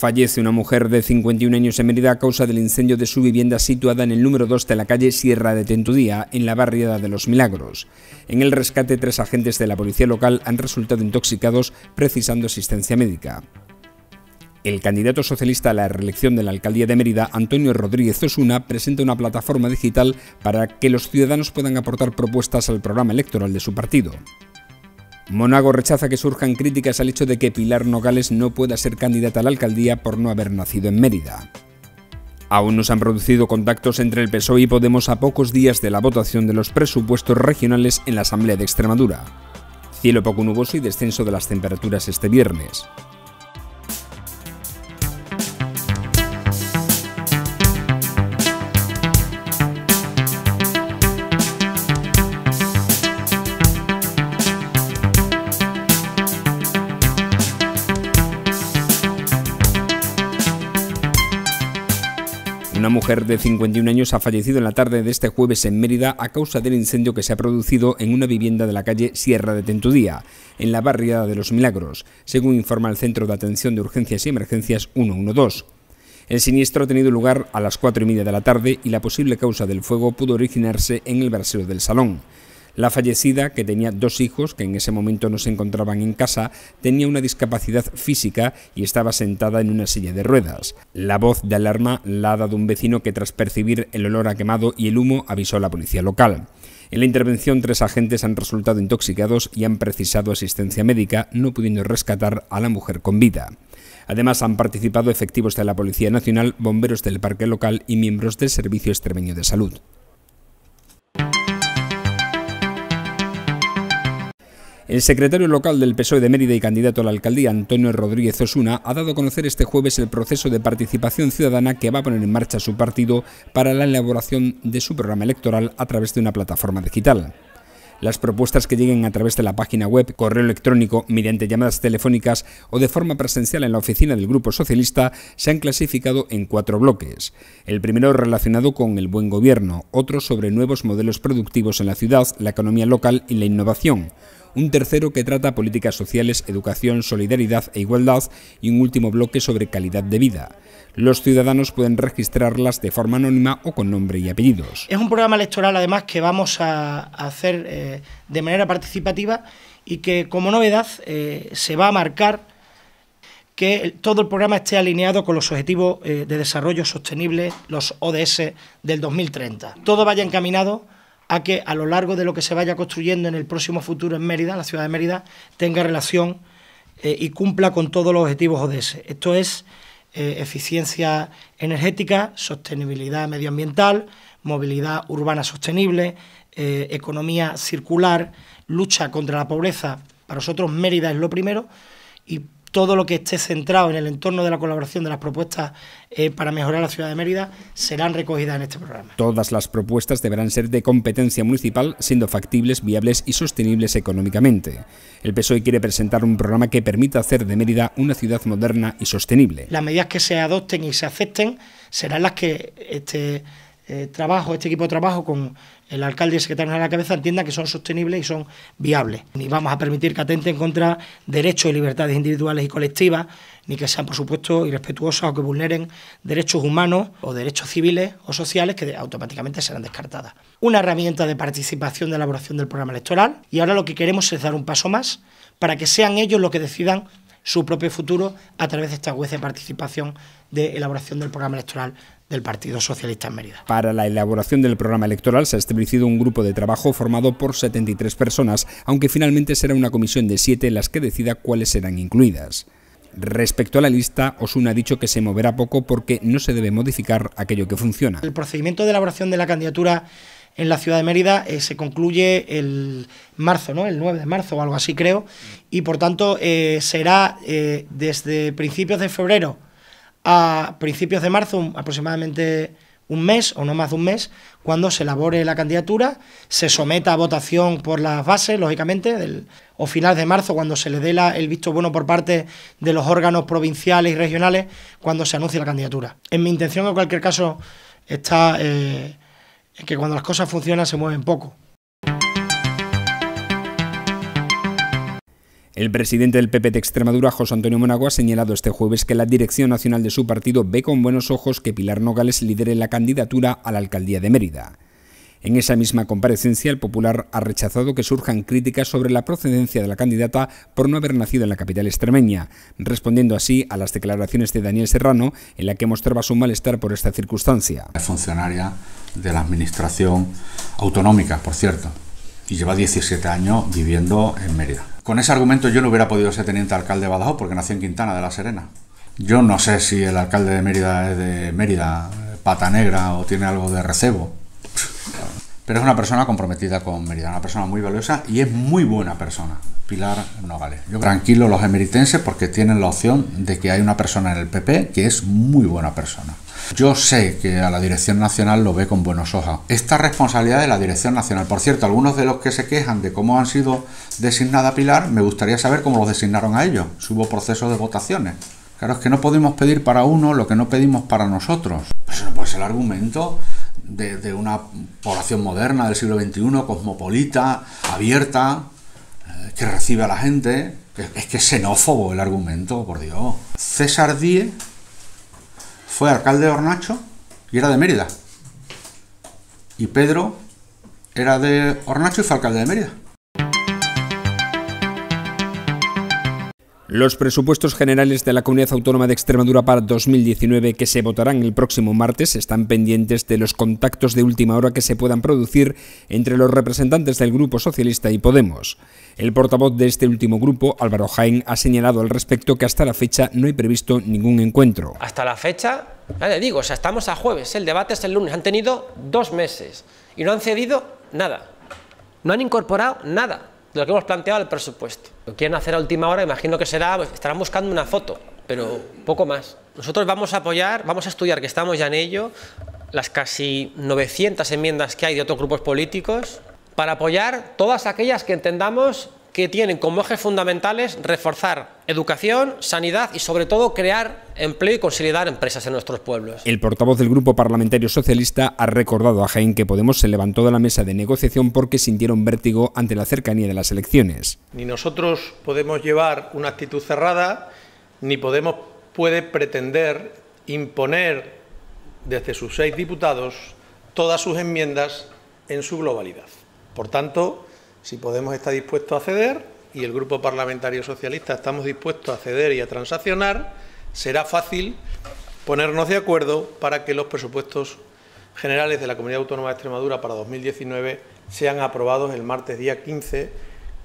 Fallece una mujer de 51 años en Mérida a causa del incendio de su vivienda situada en el número 2 de la calle Sierra de Tentudía, en la barriada de Los Milagros. En el rescate, tres agentes de la policía local han resultado intoxicados precisando asistencia médica. El candidato socialista a la reelección de la alcaldía de Mérida, Antonio Rodríguez Osuna, presenta una plataforma digital para que los ciudadanos puedan aportar propuestas al programa electoral de su partido. Monago rechaza que surjan críticas al hecho de que Pilar Nogales no pueda ser candidata a la alcaldía por no haber nacido en Mérida. Aún no se han producido contactos entre el PSOE y Podemos a pocos días de la votación de los presupuestos regionales en la Asamblea de Extremadura. Cielo poco nuboso y descenso de las temperaturas este viernes. mujer de 51 años ha fallecido en la tarde de este jueves en Mérida a causa del incendio que se ha producido en una vivienda de la calle Sierra de Tentudía, en la barriada de Los Milagros, según informa el Centro de Atención de Urgencias y Emergencias 112. El siniestro ha tenido lugar a las 4 y media de la tarde y la posible causa del fuego pudo originarse en el brasero del salón. La fallecida, que tenía dos hijos que en ese momento no se encontraban en casa, tenía una discapacidad física y estaba sentada en una silla de ruedas. La voz de alarma la ha dado un vecino que tras percibir el olor a quemado y el humo avisó a la policía local. En la intervención, tres agentes han resultado intoxicados y han precisado asistencia médica, no pudiendo rescatar a la mujer con vida. Además, han participado efectivos de la Policía Nacional, bomberos del parque local y miembros del Servicio Extremeño de Salud. El secretario local del PSOE de Mérida y candidato a la alcaldía, Antonio Rodríguez Osuna, ha dado a conocer este jueves el proceso de participación ciudadana que va a poner en marcha su partido para la elaboración de su programa electoral a través de una plataforma digital. Las propuestas que lleguen a través de la página web, correo electrónico, mediante llamadas telefónicas o de forma presencial en la oficina del Grupo Socialista se han clasificado en cuatro bloques. El primero relacionado con el buen gobierno, otro sobre nuevos modelos productivos en la ciudad, la economía local y la innovación un tercero que trata políticas sociales, educación, solidaridad e igualdad y un último bloque sobre calidad de vida. Los ciudadanos pueden registrarlas de forma anónima o con nombre y apellidos. Es un programa electoral además que vamos a hacer eh, de manera participativa y que como novedad eh, se va a marcar que todo el programa esté alineado con los objetivos eh, de desarrollo sostenible, los ODS del 2030. Todo vaya encaminado a que a lo largo de lo que se vaya construyendo en el próximo futuro en Mérida, en la ciudad de Mérida, tenga relación eh, y cumpla con todos los objetivos ODS. Esto es eh, eficiencia energética, sostenibilidad medioambiental, movilidad urbana sostenible, eh, economía circular, lucha contra la pobreza. Para nosotros Mérida es lo primero y todo lo que esté centrado en el entorno de la colaboración de las propuestas eh, para mejorar la ciudad de Mérida serán recogidas en este programa. Todas las propuestas deberán ser de competencia municipal, siendo factibles, viables y sostenibles económicamente. El PSOE quiere presentar un programa que permita hacer de Mérida una ciudad moderna y sostenible. Las medidas que se adopten y se acepten serán las que este, eh, trabajo, este equipo de trabajo con el alcalde y el secretario a la cabeza entienda que son sostenibles y son viables. Ni vamos a permitir que atenten contra derechos y libertades individuales y colectivas, ni que sean, por supuesto, irrespetuosos o que vulneren derechos humanos o derechos civiles o sociales que automáticamente serán descartadas. Una herramienta de participación de elaboración del programa electoral y ahora lo que queremos es dar un paso más para que sean ellos los que decidan su propio futuro a través de esta web de participación de elaboración del programa electoral del Partido Socialista en Mérida. Para la elaboración del programa electoral se ha establecido un grupo de trabajo formado por 73 personas, aunque finalmente será una comisión de siete... las que decida cuáles serán incluidas. Respecto a la lista, Osuna ha dicho que se moverá poco porque no se debe modificar aquello que funciona. El procedimiento de elaboración de la candidatura en la ciudad de Mérida eh, se concluye el marzo, ¿no? El 9 de marzo o algo así creo, y por tanto eh, será eh, desde principios de febrero a principios de marzo, aproximadamente un mes o no más de un mes, cuando se elabore la candidatura, se someta a votación por las bases, lógicamente, o final de marzo, cuando se le dé el visto bueno por parte de los órganos provinciales y regionales, cuando se anuncie la candidatura. En mi intención, en cualquier caso, está eh, que cuando las cosas funcionan se mueven poco. El presidente del PP de Extremadura, José Antonio Monago, ha señalado este jueves que la dirección nacional de su partido ve con buenos ojos que Pilar Nogales lidere la candidatura a la alcaldía de Mérida. En esa misma comparecencia, el popular ha rechazado que surjan críticas sobre la procedencia de la candidata por no haber nacido en la capital extremeña, respondiendo así a las declaraciones de Daniel Serrano, en la que mostraba su malestar por esta circunstancia. Es funcionaria de la Administración Autonómica, por cierto, y lleva 17 años viviendo en Mérida. Con ese argumento yo no hubiera podido ser teniente alcalde de Badajoz porque nació en Quintana de la Serena. Yo no sé si el alcalde de Mérida es de Mérida, pata negra o tiene algo de recebo. Pero es una persona comprometida con Mérida, una persona muy valiosa y es muy buena persona. Pilar Nogales. Yo tranquilo los emeritenses porque tienen la opción de que hay una persona en el PP que es muy buena persona. Yo sé que a la Dirección Nacional lo ve con buenos ojos. Esta responsabilidad de la Dirección Nacional. Por cierto, algunos de los que se quejan de cómo han sido designada Pilar, me gustaría saber cómo los designaron a ellos, si hubo proceso de votaciones. Claro, es que no podemos pedir para uno lo que no pedimos para nosotros. Eso pues no puede ser el argumento de, una población moderna del siglo XXI, cosmopolita, abierta, eh, que recibe a la gente. Es que es xenófobo el argumento, por Dios. César Díez fue alcalde de Hornacho y era de Mérida. Y Pedro era de Hornacho y fue alcalde de Mérida. Los presupuestos generales de la Comunidad Autónoma de Extremadura para 2019 que se votarán el próximo martes están pendientes de los contactos de última hora que se puedan producir entre los representantes del Grupo Socialista y Podemos. El portavoz de este último grupo, Álvaro Jaén, ha señalado al respecto que hasta la fecha no hay previsto ningún encuentro. Hasta la fecha, ya le digo, o sea, estamos a jueves, el debate es el lunes, han tenido dos meses y no han cedido nada, no han incorporado nada de lo que hemos planteado el presupuesto. Lo quieren hacer a última hora, imagino que será, pues, estarán buscando una foto, pero poco más. Nosotros vamos a apoyar, vamos a estudiar, que estamos ya en ello, las casi 900 enmiendas que hay de otros grupos políticos, para apoyar todas aquellas que entendamos que tienen como ejes fundamentales reforzar educación, sanidad y sobre todo crear empleo y consolidar empresas en nuestros pueblos. El portavoz del Grupo Parlamentario Socialista ha recordado a Jaén que Podemos se levantó de la mesa de negociación porque sintieron vértigo ante la cercanía de las elecciones. Ni nosotros podemos llevar una actitud cerrada, ni Podemos puede pretender imponer desde sus seis diputados todas sus enmiendas en su globalidad. Por tanto, si Podemos está dispuesto a ceder y el Grupo Parlamentario Socialista estamos dispuestos a ceder y a transaccionar, será fácil ponernos de acuerdo para que los presupuestos generales de la Comunidad Autónoma de Extremadura para 2019 sean aprobados el martes día 15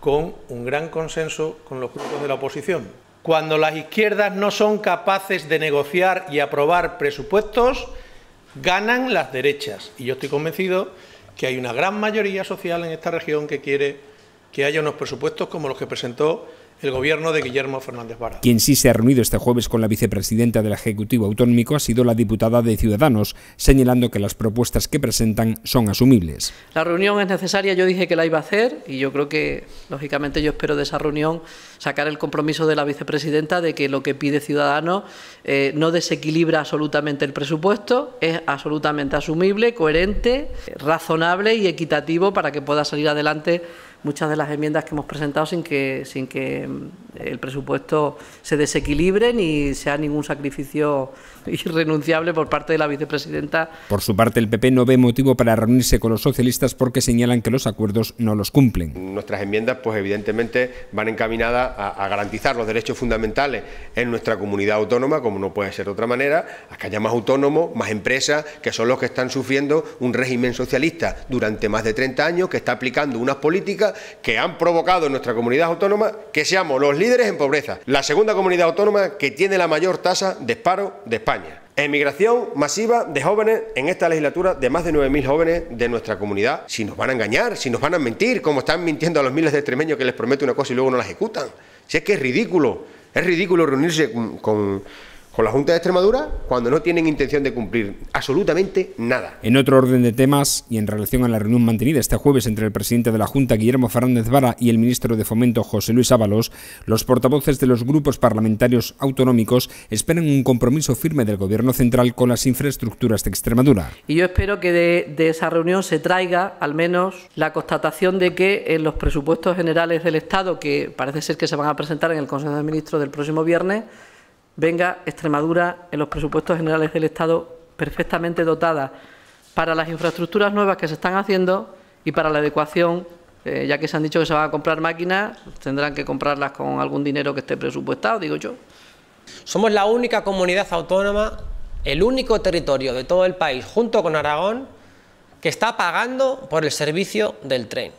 con un gran consenso con los grupos de la oposición. Cuando las izquierdas no son capaces de negociar y aprobar presupuestos, ganan las derechas. Y yo estoy convencido que hay una gran mayoría social en esta región que quiere que haya unos presupuestos como los que presentó el gobierno de Guillermo Fernández Vara. Quien sí se ha reunido este jueves con la vicepresidenta del Ejecutivo Autonómico ha sido la diputada de Ciudadanos, señalando que las propuestas que presentan son asumibles. La reunión es necesaria, yo dije que la iba a hacer y yo creo que, lógicamente, yo espero de esa reunión sacar el compromiso de la vicepresidenta de que lo que pide Ciudadanos eh, no desequilibra absolutamente el presupuesto, es absolutamente asumible, coherente, razonable y equitativo para que pueda salir adelante muchas de las enmiendas que hemos presentado sin que, sin que el presupuesto se desequilibre ni sea ningún sacrificio irrenunciable por parte de la vicepresidenta. Por su parte, el PP no ve motivo para reunirse con los socialistas porque señalan que los acuerdos no los cumplen. Nuestras enmiendas, pues evidentemente, van encaminadas a, garantizar los derechos fundamentales en nuestra comunidad autónoma, como no puede ser de otra manera, a que haya más autónomos, más empresas, que son los que están sufriendo un régimen socialista durante más de 30 años, que está aplicando unas políticas que han provocado en nuestra comunidad autónoma que seamos los líderes líderes en pobreza, la segunda comunidad autónoma que tiene la mayor tasa de paro de España. Emigración masiva de jóvenes en esta legislatura de más de 9.000 jóvenes de nuestra comunidad. Si nos van a engañar, si nos van a mentir, como están mintiendo a los miles de extremeños que les promete una cosa y luego no la ejecutan. Si es que es ridículo, es ridículo reunirse con, con con la Junta de Extremadura cuando no tienen intención de cumplir absolutamente nada. En otro orden de temas y en relación a la reunión mantenida este jueves entre el presidente de la Junta, Guillermo Fernández Vara, y el ministro de Fomento, José Luis Ábalos, los portavoces de los grupos parlamentarios autonómicos esperan un compromiso firme del Gobierno central con las infraestructuras de Extremadura. Y yo espero que de, esa reunión se traiga al menos la constatación de que en los presupuestos generales del Estado, que parece ser que se van a presentar en el Consejo de Ministros del próximo viernes, venga Extremadura en los presupuestos generales del Estado perfectamente dotada para las infraestructuras nuevas que se están haciendo y para la adecuación, eh, ya que se han dicho que se van a comprar máquinas, tendrán que comprarlas con algún dinero que esté presupuestado, digo yo. Somos la única comunidad autónoma, el único territorio de todo el país, junto con Aragón, que está pagando por el servicio del tren.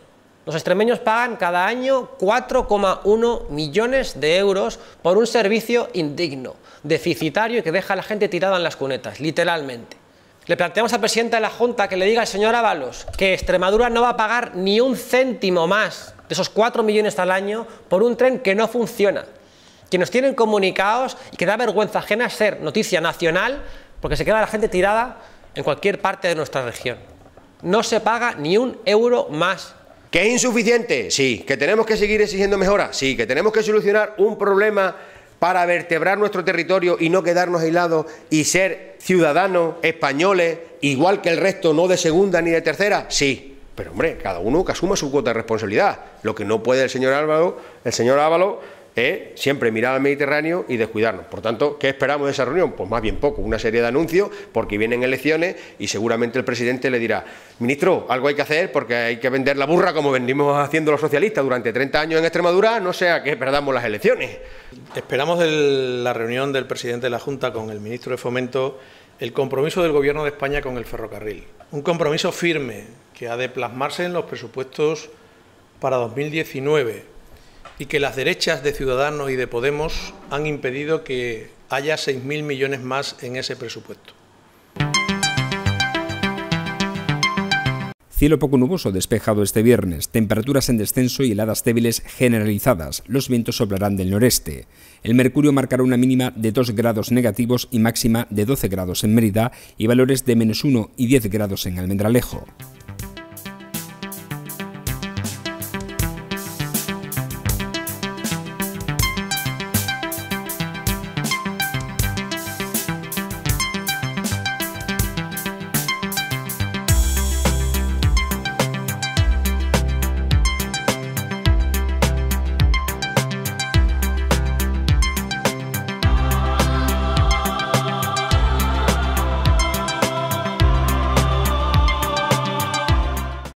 Los extremeños pagan cada año 4,1 millones de euros por un servicio indigno, deficitario y que deja a la gente tirada en las cunetas, literalmente. Le planteamos al presidente de la Junta que le diga al señor Ábalos que Extremadura no va a pagar ni un céntimo más de esos 4 millones al año por un tren que no funciona, que nos tienen comunicados y que da vergüenza ajena ser noticia nacional porque se queda la gente tirada en cualquier parte de nuestra región. No se paga ni un euro más ¿Que es insuficiente? Sí. ¿Que tenemos que seguir exigiendo mejoras? Sí. ¿Que tenemos que solucionar un problema para vertebrar nuestro territorio y no quedarnos aislados y ser ciudadanos españoles igual que el resto, no de segunda ni de tercera? Sí. Pero hombre, cada uno que asuma su cuota de responsabilidad. Lo que no puede el señor Álvaro, el señor Ávalo ¿eh? siempre mirar al Mediterráneo y descuidarnos. Por tanto, ¿qué esperamos de esa reunión? Pues más bien poco, una serie de anuncios, porque vienen elecciones y seguramente el presidente le dirá, ministro, algo hay que hacer porque hay que vender la burra como venimos haciendo los socialistas durante 30 años en Extremadura, no sea que perdamos las elecciones. Esperamos de la reunión del presidente de la Junta con el ministro de Fomento el compromiso del Gobierno de España con el ferrocarril. Un compromiso firme que ha de plasmarse en los presupuestos para 2019 y que las derechas de Ciudadanos y de Podemos han impedido que haya 6.000 millones más en ese presupuesto. Cielo poco nuboso despejado este viernes, temperaturas en descenso y heladas débiles generalizadas. Los vientos soplarán del noreste. El mercurio marcará una mínima de 2 grados negativos y máxima de 12 grados en Mérida y valores de menos 1 y 10 grados en Almendralejo.